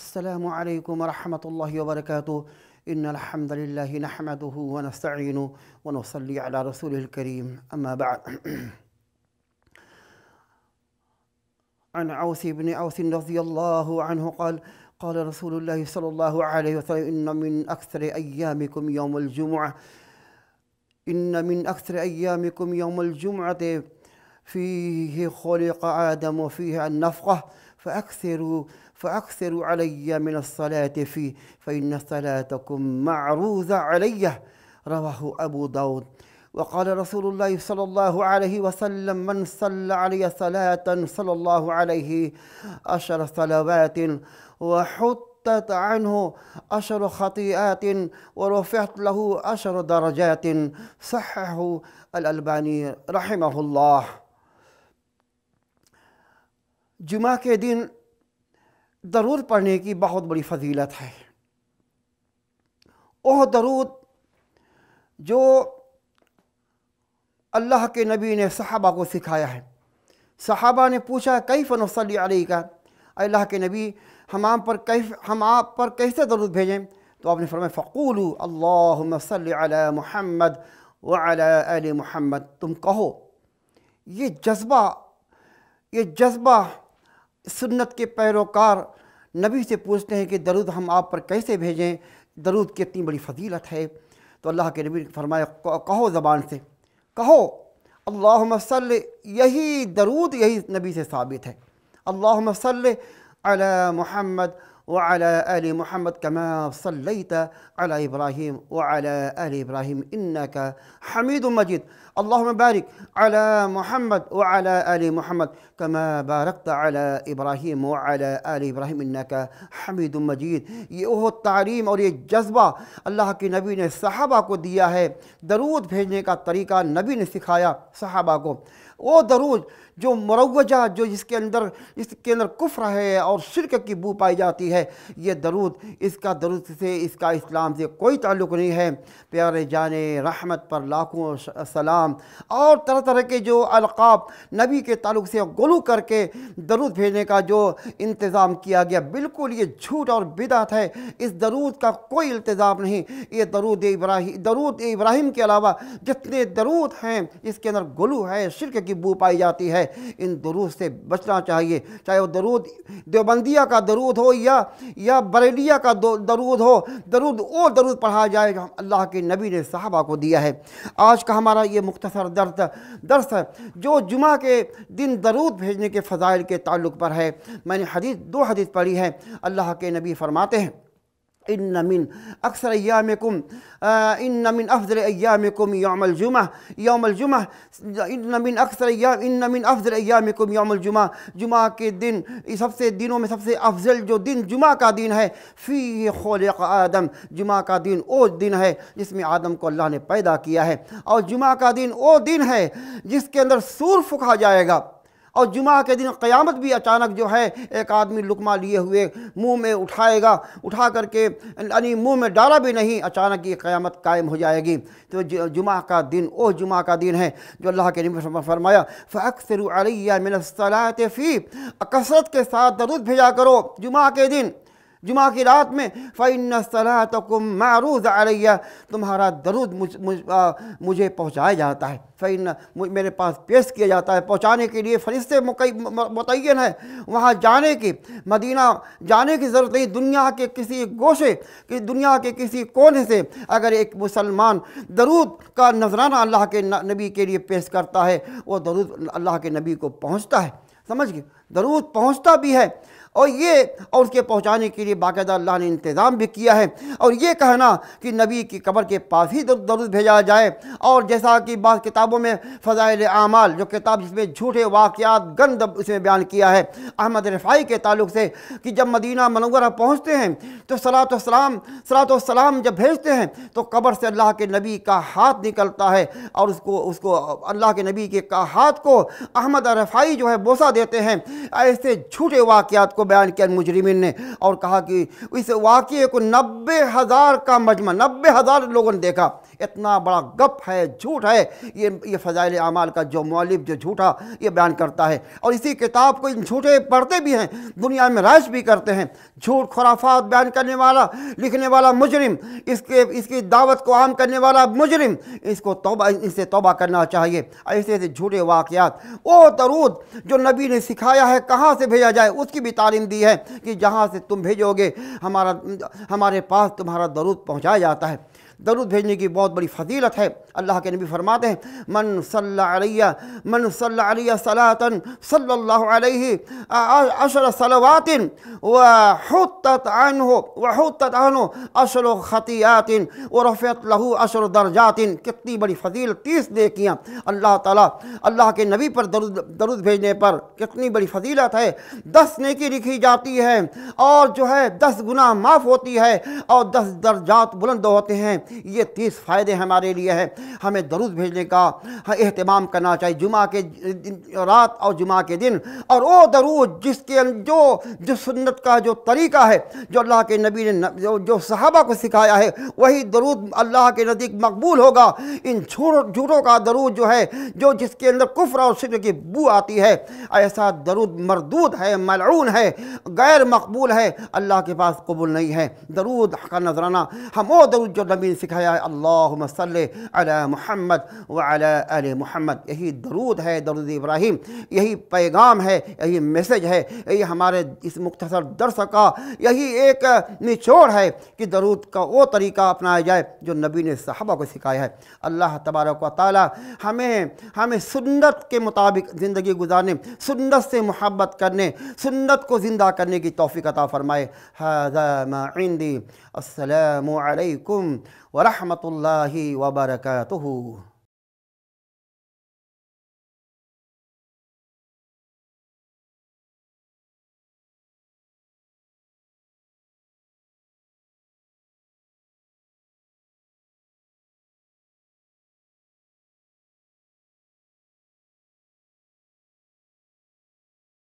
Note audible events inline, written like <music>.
السلام عليكم ورحمة الله وبركاته إن الحمد لله نحمده ونستعينه ونصلي على رسوله الكريم أما بعد <clears throat> عن عوس بن عوث رضي الله عنه قال قال رسول الله صلى الله عليه وسلم إن من أكثر أيامكم يوم الجمعة إن من أكثر أيامكم يوم الجمعة فيه خلق آدم وفيه النفقة فأكثروا فأكثروا علي من الصلاة فيه فإن صلاتكم معروضة علي رواه أبو داود وقال رسول الله صلى الله عليه وسلم من صلى علي صلاة صلى الله عليه عشر صلوات وحطت عنه عشر خطيئات ورفعت له عشر درجات صححه الألباني رحمه الله جمعہ کے دن درود پڑھنے کی بہت بڑی فضیلت ہے وہ درود جو اللہ کے نبی نے صحابہ کو سکھایا ہے صحابہ نے پوچھا کیف نصلی علیہ کا اللہ کے نبی ہم آپ پر کیف ہم آپ پر کیسے درود بھیجیں تو آپ نے فرمایا فقولو اللہم صلی علی محمد وعلی آل محمد تم کہو یہ جذبہ یہ جذبہ سنت کے پیروکار نبی سے پوچھتے ہیں کہ درود ہم آپ پر کیسے بھیجیں درود کتنی بڑی فضیلت ہے تو اللہ کے نبی فرمایا کہو زبان سے کہو اللہم صلی یہی درود یہی نبی سے ثابت ہے اللہم صلی علی محمد وعلى آل محمد كما صليت على إبراهيم وعلى آل إبراهيم إنك حميد مجيد اللهم بارك على محمد وعلى آل محمد كما باركت على إبراهيم وعلى آل إبراهيم إنك حميد مجيد يوه التعليم اور یہ جذبہ اللہ کے نبی نے صحابہ کو دیا ہے درود بھیجنے کا طریقہ نبی نے سکھایا صحابہ کو وہ درود جو مروجہ جو جس کے اندر اس کے اندر کفر ہے اور شرک کی بو پائی جاتی ہے یہ درود اس کا درود سے اس کا اسلام سے کوئی تعلق نہیں ہے پیارے جان رحمت پر لاکھوں سلام اور طرح طرح کے جو القاب نبی کے تعلق سے گلو کر کے درود بھیجنے کا جو انتظام کیا گیا بالکل یہ جھوٹ اور بدعت ہے اس درود کا کوئی التظام نہیں یہ درود ابراہیم درود ابراہیم کے علاوہ جتنے درود ہیں اس کے اندر گلو ہے شرک کی کی بو پائی جاتی ہے ان درود سے بچنا چاہیے چاہے وہ درود دیوبندیہ کا درود ہو یا یا بریلیہ کا درود ہو درود اور درود پڑھا جائے اللہ کے نبی نے صحابہ کو دیا ہے آج کا ہمارا یہ مختصر درد درس جو جمعہ کے دن درود بھیجنے کے فضائل کے تعلق پر ہے میں نے حدیث دو حدیث پڑھی ہے اللہ کے نبی فرماتے ہیں من اکثر ایامکم ان من افضل ایامکم یوم الجمعہ یوم الجمعہ ان من اکثر ان من افضل ایامکم یوم الجمعہ جمعہ کے دن سب سے دنوں میں سب سے افضل جو دن جمعہ کا دن ہے فی خلق آدم جمعہ کا دن وہ دن ہے جس میں آدم کو اللہ نے پیدا کیا ہے اور جمعہ کا دن وہ دن ہے جس کے اندر سور پھکا جائے گا اور جمعہ کے دن قیامت بھی اچانک جو ہے ایک آدمی لکمہ لیے ہوئے منہ میں اٹھائے گا اٹھا کر کے یعنی منہ میں ڈالا بھی نہیں اچانک یہ قیامت قائم ہو جائے گی تو جمعہ کا دن اوہ جمعہ کا دن ہے جو اللہ کے نب فرمایا فَأَكْثِرُ عَلَيَّا مِنَ السَّلَاةِ فِي اکثرت کے ساتھ درود بھیجا کرو جمعہ کے دن جمعہ کی رات میں فَإِنَّ صلاح مَعْرُوزَ کم تمہارا درود مجھے پہنچایا جاتا ہے فعین میرے پاس پیش کیا جاتا ہے پہنچانے کے لیے فرست متعین ہے وہاں جانے کی مدینہ جانے کی ضرورت نہیں دنیا کے کسی گوشے دنیا کے کسی کونے سے اگر ایک مسلمان درود کا نذرانہ اللہ کے نبی کے لیے پیش کرتا ہے وہ درود اللہ کے نبی کو پہنچتا ہے سمجھ گئے درود پہنچتا بھی ہے اور یہ اور اس کے پہنچانے کے لیے باقاعدہ اللہ نے انتظام بھی کیا ہے اور یہ کہنا کہ نبی کی قبر کے پاس ہی درود بھیجا جائے اور جیسا کہ بعض کتابوں میں فضائل اعمال جو کتاب جس میں جھوٹے واقعات گند اس میں بیان کیا ہے احمد رفائی کے تعلق سے کہ جب مدینہ منورہ پہنچتے ہیں تو صلاح السلام صلاح و سلام جب بھیجتے ہیں تو قبر سے اللہ کے نبی کا ہاتھ نکلتا ہے اور اس کو اس کو اللہ کے نبی کے ہاتھ کو احمد رفائی جو ہے بوسہ دیتے ہیں ایسے جھوٹے واقعات کو کو بیان کیا مجرمین نے اور کہا کہ اس واقعے کو نبے ہزار کا مجمع نبے ہزار لوگوں نے دیکھا اتنا بڑا گپ ہے جھوٹ ہے یہ یہ فضائل اعمال کا جو مولب جو جھوٹا یہ بیان کرتا ہے اور اسی کتاب کو ان جھوٹے پڑھتے بھی ہیں دنیا میں رائش بھی کرتے ہیں جھوٹ خرافات بیان کرنے والا لکھنے والا مجرم اس کے اس کی دعوت کو عام کرنے والا مجرم اس کو توبہ اس سے توبہ کرنا چاہیے ایسے ایسے جھوٹے واقعات او درود جو نبی نے سکھایا ہے کہاں سے بھیجا جائے اس کی بھی تعلیم دی ہے کہ جہاں سے تم بھیجو گے ہمارا ہمارے پاس تمہارا درود پہنچایا جاتا ہے درود بھیجنے کی بہت بڑی فضیلت ہے اللہ کے نبی فرماتے ہیں من صلی اللہ علیہ منص علیہ صلاعۃََََََََََََََََََََََََََََََ صلی اللہ علیہ صلاطن صلوات وحطت عنہ وحطت عنہ تطن اشر و خطن و رفیۃ الحشر کتنی بڑی فضیلت تیس دیکھیاں اللہ تعالیٰ اللہ کے نبی پر درود بھیجنے پر کتنی بڑی فضیلت ہے دس نیکی رکھی جاتی ہے اور جو ہے دس گناہ معاف ہوتی ہے اور دس درجات بلند ہوتے ہیں یہ تیس فائدے ہمارے لیے ہیں ہمیں درود بھیجنے کا اہتمام کرنا چاہیے جمعہ کے رات اور جمعہ کے دن اور وہ درود جس کے جو سنت کا جو طریقہ ہے جو اللہ کے نبی نے جو صحابہ کو سکھایا ہے وہی درود اللہ کے نزدیک مقبول ہوگا ان جھوٹوں کا درود جو ہے جو جس کے اندر کفر اور شکر کی بو آتی ہے ایسا درود مردود ہے ملعون ہے غیر مقبول ہے اللہ کے پاس قبول نہیں ہے درود کا نذرانہ ہم وہ درود جو نبی سکھایا ہے اللہ صلی علی محمد آل محمد یہی درود ہے درود ابراہیم یہی پیغام ہے یہی میسج ہے یہی ہمارے اس مختصر درس کا یہی ایک نچوڑ ہے کہ درود کا وہ طریقہ اپنایا جائے جو نبی نے صحابہ کو سکھایا ہے اللہ تبارک و تعالی ہمیں ہمیں سنت کے مطابق زندگی گزارنے سنت سے محبت کرنے سنت کو زندہ کرنے کی توفیق عطا فرمائے ما عندی السلام علیکم ورحمة الله وبركاته